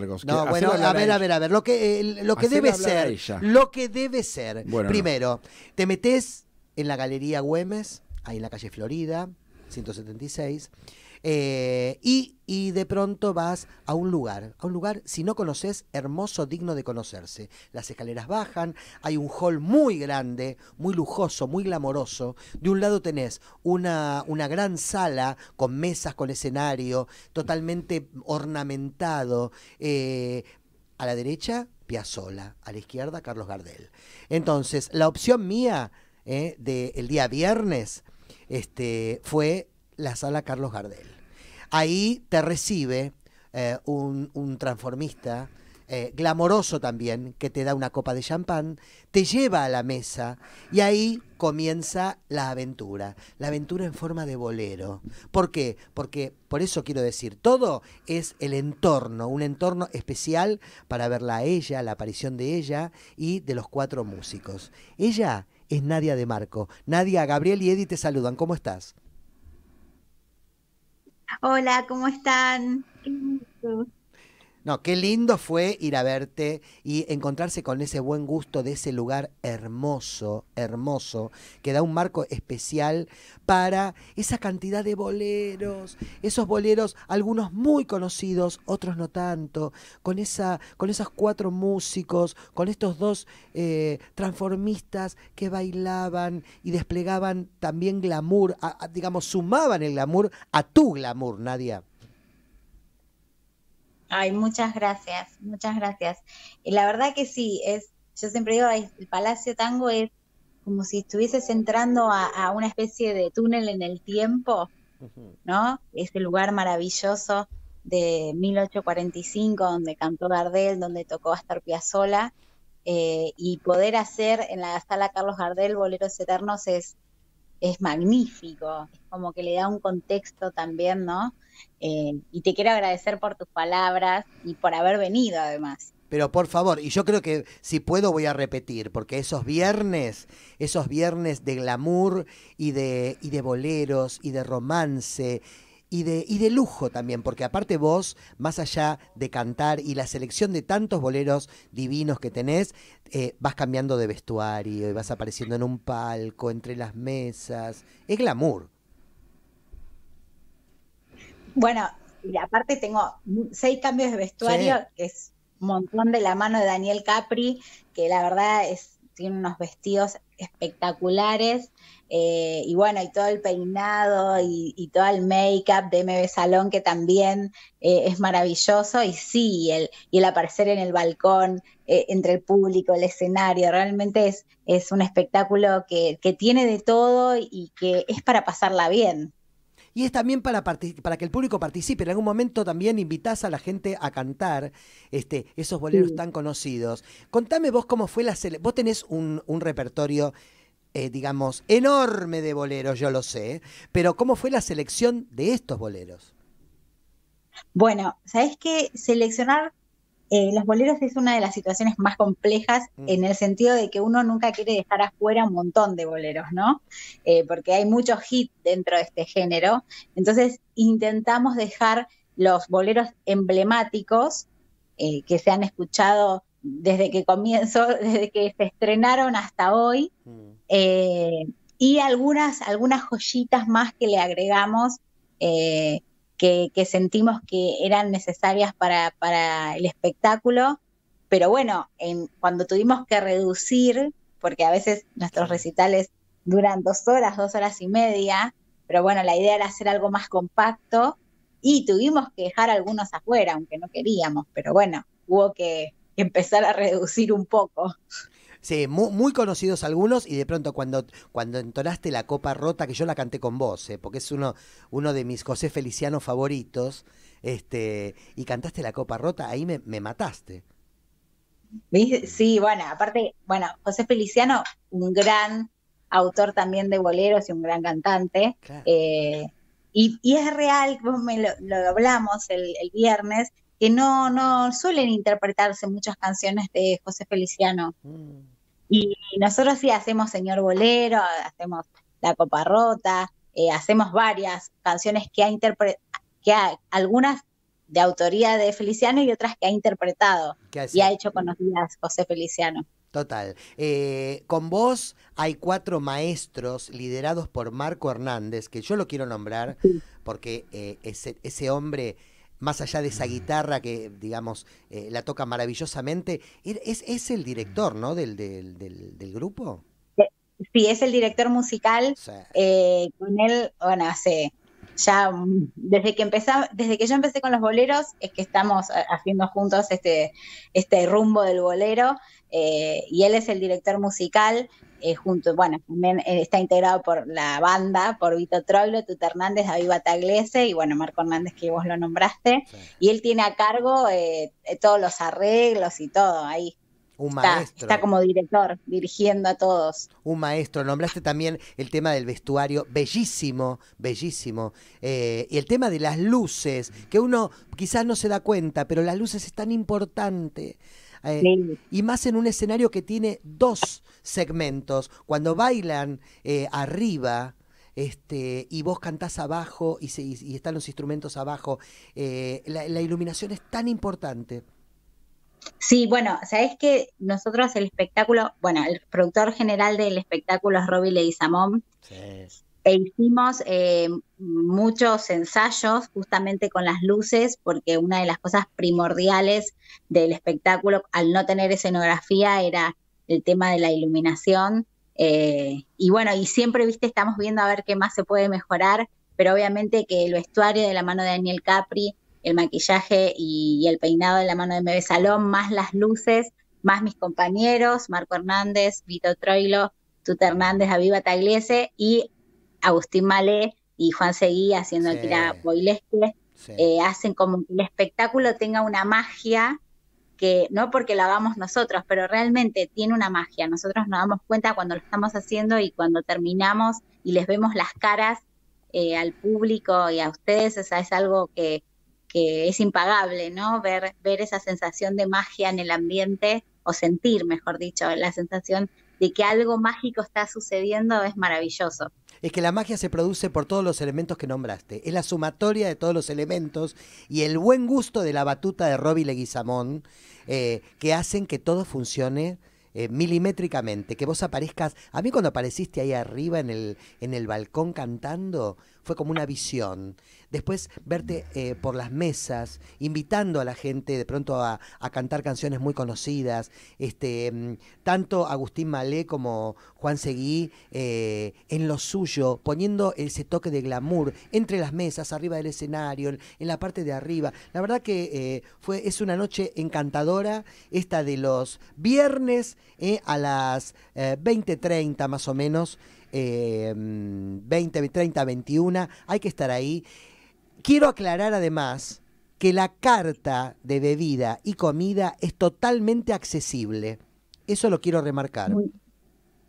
No, bueno, a ver, a ver, a ver. Lo que, lo que debe ser. Lo que debe ser. Primero, te metes en la Galería Güemes, ahí en la calle Florida, 176 eh, y, y, de pronto vas a un lugar, a un lugar, si no conoces, hermoso, digno de conocerse. Las escaleras bajan, hay un hall muy grande, muy lujoso, muy glamoroso. De un lado tenés una, una gran sala con mesas, con escenario, totalmente ornamentado. Eh, a la derecha, Piazzola, a la izquierda, Carlos Gardel. Entonces, la opción mía eh, del día viernes este, fue la sala Carlos Gardel. Ahí te recibe eh, un, transformista eh, glamoroso también, que te da una copa de champán, te lleva a la mesa y ahí comienza la aventura. La aventura en forma de bolero. ¿Por qué? Porque, por eso quiero decir, todo es el entorno, un entorno especial para verla a ella, la aparición de ella y de los cuatro músicos. Ella es Nadia de Marco. Nadia, Gabriel y Eddie te saludan. ¿Cómo estás? Hola, ¿cómo están? No, qué lindo fue ir a verte y encontrarse con ese buen gusto de ese lugar hermoso, hermoso, que da un marco especial para esa cantidad de boleros, esos boleros, algunos muy conocidos, otros no tanto, con, esa, con esos cuatro músicos, con estos dos eh, transformistas que bailaban y desplegaban también glamour, digamos, sumaban el glamour a tu glamour, Nadia. Ay, muchas gracias, muchas gracias. Y la verdad que sí, es, yo siempre digo, el Palacio Tango es como si estuvieses entrando a, una especie de túnel en el tiempo, ¿no? Ese lugar maravilloso de 1845, donde cantó Gardel, donde tocó Astor Piazzolla, eh, y poder hacer en la sala Carlos Gardel Boleros Eternos es, es magnífico, es como que le da un contexto también, ¿no? Eh, y te quiero agradecer por tus palabras y por haber venido además. Pero por favor, y yo creo que si puedo voy a repetir, porque esos viernes, esos viernes de glamour y de, y de boleros y de romance y de, y de lujo también, porque aparte vos, más allá de cantar y la selección de tantos boleros divinos que tenés, eh, vas cambiando de vestuario y vas apareciendo en un palco, entre las mesas. Es glamour. Bueno, y aparte tengo seis cambios de vestuario, que es un montón de la mano de Daniel Capri, que la verdad es, tiene unos vestidos espectaculares. Eh, y bueno, y todo el peinado y, todo el make-up de MB Salón, que también eh, es maravilloso. Y sí, el, y el aparecer en el balcón, eh, entre el público, el escenario, realmente es, es un espectáculo que tiene de todo y que es para pasarla bien. Y es también para, para que el público participe. En algún momento también invitas a la gente a cantar este, esos boleros tan conocidos. Contame vos cómo fue la... selección. Vos tenés un, repertorio... Eh, digamos, enorme de boleros, yo lo sé, pero ¿cómo fue la selección de estos boleros? Bueno, ¿sabés qué? seleccionar eh, los boleros es una de las situaciones más complejas mm. en el sentido de que uno nunca quiere dejar afuera un montón de boleros, ¿no? Eh, porque hay muchos hits dentro de este género. Entonces intentamos dejar los boleros emblemáticos eh, que se han escuchado desde que comienzo, desde que se estrenaron hasta hoy, mm. y algunas, algunas joyitas más que le agregamos que, sentimos que eran necesarias para, para el espectáculo, pero bueno, cuando tuvimos que reducir, porque a veces nuestros recitales duran dos horas, dos horas y media, pero bueno, la idea era hacer algo más compacto y tuvimos que dejar algunos afuera, aunque no queríamos, pero bueno, hubo que empezar a reducir un poco. Sí, muy, conocidos algunos y de pronto cuando, cuando entonaste la copa rota, que yo la canté con vos, eh, porque es uno, uno de mis José Feliciano favoritos, este, y cantaste la copa rota, ahí me, me mataste. Sí, bueno, aparte, bueno, José Feliciano, un gran autor también de boleros y un gran cantante. Eh, y, y, es real, como lo, hablamos el, viernes, que no, no suelen interpretarse muchas canciones de José Feliciano. Mm. Y nosotros sí hacemos Señor Bolero, hacemos La Copa Rota, eh, hacemos varias canciones que ha interpretado, algunas de autoría de Feliciano y otras que ha interpretado y ha hecho conocidas José Feliciano. Total. Eh, con vos hay cuatro maestros liderados por Marco Hernández, que yo lo quiero nombrar porque eh, ese hombre más allá de esa guitarra que, digamos, eh, la toca maravillosamente, ¿es, el director, ¿no? Del, del, grupo. Eh, sí, es el director musical. Eh, con él, bueno, hace ya mm, desde que empezaba, desde que yo empecé con los boleros, es que estamos eh, haciendo juntos este, este rumbo del bolero, eh, y él es el director musical, eh, junto, bueno, también está integrado por la banda, por Vito Troilo, Tuta Hernández, David Bataglese, y bueno, Marco Hernández, que vos lo nombraste, y él tiene a cargo todos los arreglos y todo ahí. Un maestro. Está, como director, dirigiendo a todos. Un maestro. Nombraste también el tema del vestuario, bellísimo, bellísimo. Eh, y el tema de las luces, que uno quizás no se da cuenta, pero las luces es tan importante. Eh, y más en un escenario que tiene dos segmentos. Cuando bailan eh, arriba, este, y vos cantás abajo y, están los instrumentos abajo. la, iluminación es tan importante. Sí, bueno, sabes que nosotros el espectáculo, bueno, el productor general del espectáculo es Robbie Leguizamón. Sí. E hicimos eh, muchos ensayos justamente con las luces, porque una de las cosas primordiales del espectáculo, al no tener escenografía, era el tema de la iluminación. Eh, y bueno, y siempre, viste, estamos viendo a ver qué más se puede mejorar, pero obviamente que el vestuario de la mano de Daniel Capri el maquillaje y, el peinado de la mano de Mebe Salón, más las luces, más mis compañeros, Marco Hernández, Vito Troilo, Tuta Hernández, Aviva Tagliese y Agustín Malé y Juan Seguí haciendo aquí la boilesque. Eh, hacen como que el espectáculo tenga una magia que no porque la hagamos nosotros, pero realmente tiene una magia. Nosotros nos damos cuenta cuando lo estamos haciendo y cuando terminamos y les vemos las caras eh, al público y a ustedes, esa es algo que, que es impagable, ¿no? Ver, esa sensación de magia en el ambiente o sentir, mejor dicho, la sensación de que algo mágico está sucediendo es maravilloso. Es que la magia se produce por todos los elementos que nombraste. Es la sumatoria de todos los elementos y el buen gusto de la batuta de Robbie Leguizamón eh, que hacen que todo funcione eh, milimétricamente, que vos aparezcas. A mí cuando apareciste ahí arriba en el balcón cantando, fue como una visión después verte eh, por las mesas, invitando a la gente de pronto a, cantar canciones muy conocidas. Este, mm, tanto Agustín Malé como Juan Seguí eh, en lo suyo, poniendo ese toque de glamour entre las mesas, arriba del escenario, en, la parte de arriba. La verdad que eh, fue, es una noche encantadora, esta de los viernes a las 20.30 más o menos. 20.30, 21. Mm, hay que estar ahí. Quiero aclarar además que la carta de bebida y comida es totalmente accesible. Eso lo quiero remarcar.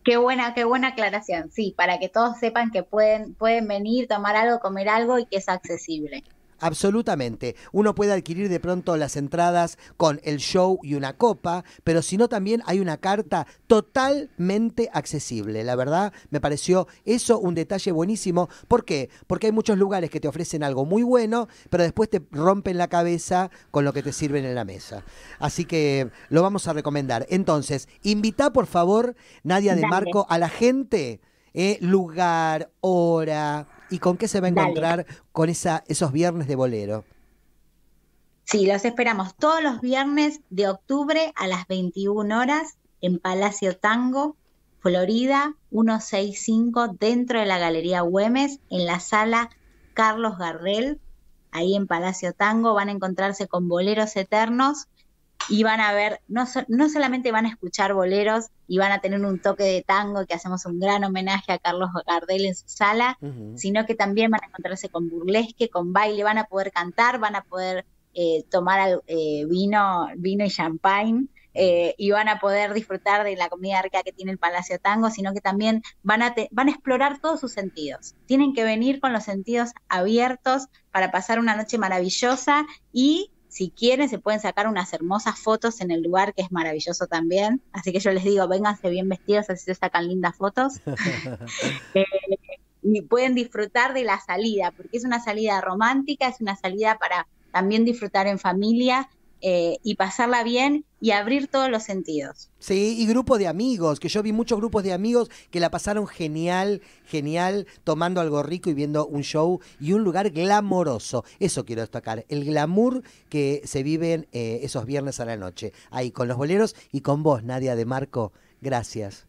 qué buena, qué buena aclaración. Sí, para que todos sepan que pueden, pueden venir, tomar algo, comer algo y que es accesible. Absolutamente. Uno puede adquirir de pronto las entradas con el show y una copa, pero si no también hay una carta totalmente accesible. La verdad, me pareció eso un detalle buenísimo. ¿Por qué? Porque hay muchos lugares que te ofrecen algo muy bueno, pero después te rompen la cabeza con lo que te sirven en la mesa. Así que lo vamos a recomendar. Entonces, invita por favor, Nadia de Marco, a la gente, ¿eh? lugar, hora, y con qué se va a encontrar con esos viernes de bolero. Sí, los esperamos todos los viernes de octubre a las 21 horas en Palacio Tango, Florida 165, dentro de la Galería Güemes, en la sala Carlos Garrel. Ahí en Palacio Tango van a encontrarse con boleros eternos y van a ver, no, no solamente van a escuchar boleros y van a tener un toque de tango, que hacemos un gran homenaje a Carlos Gardel en su sala, sino que también van a encontrarse con burlesque, con baile, van a poder cantar, van a poder eh, tomar eh, vino, vino y champagne. Eh, y van a poder disfrutar de la comida rica que tiene el Palacio Tango, sino que también van a, van a explorar todos sus sentidos. Tienen que venir con los sentidos abiertos para pasar una noche maravillosa y si quieren, se pueden sacar unas hermosas fotos en el lugar, que es maravilloso también. Así que yo les digo, vénganse bien vestidos, así se sacan lindas fotos. Eh, y pueden disfrutar de la salida, porque es una salida romántica, es una salida para también disfrutar en familia, eh, y pasarla bien y abrir todos los sentidos. Sí, y grupo de amigos, que yo vi muchos grupos de amigos que la pasaron genial, genial, tomando algo rico y viendo un show y un lugar glamoroso. Eso quiero destacar, el glamour que se viven eh, esos viernes a la noche, ahí con los boleros y con vos, Nadia de Marco. Gracias.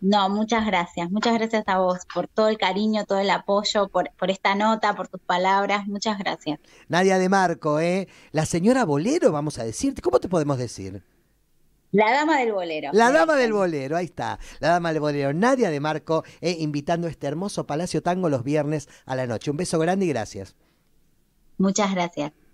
No, muchas gracias. Muchas gracias a vos por todo el cariño, todo el apoyo, por, por esta nota, por tus palabras. Muchas gracias. Nadia de Marco, ¿eh? La señora Bolero, vamos a decirte. ¿Cómo te podemos decir? La dama del bolero. La dama del bolero, ahí está. La dama del bolero. Nadia de Marco, eh, invitando a este hermoso Palacio Tango los viernes a la noche. Un beso grande y gracias. Muchas gracias.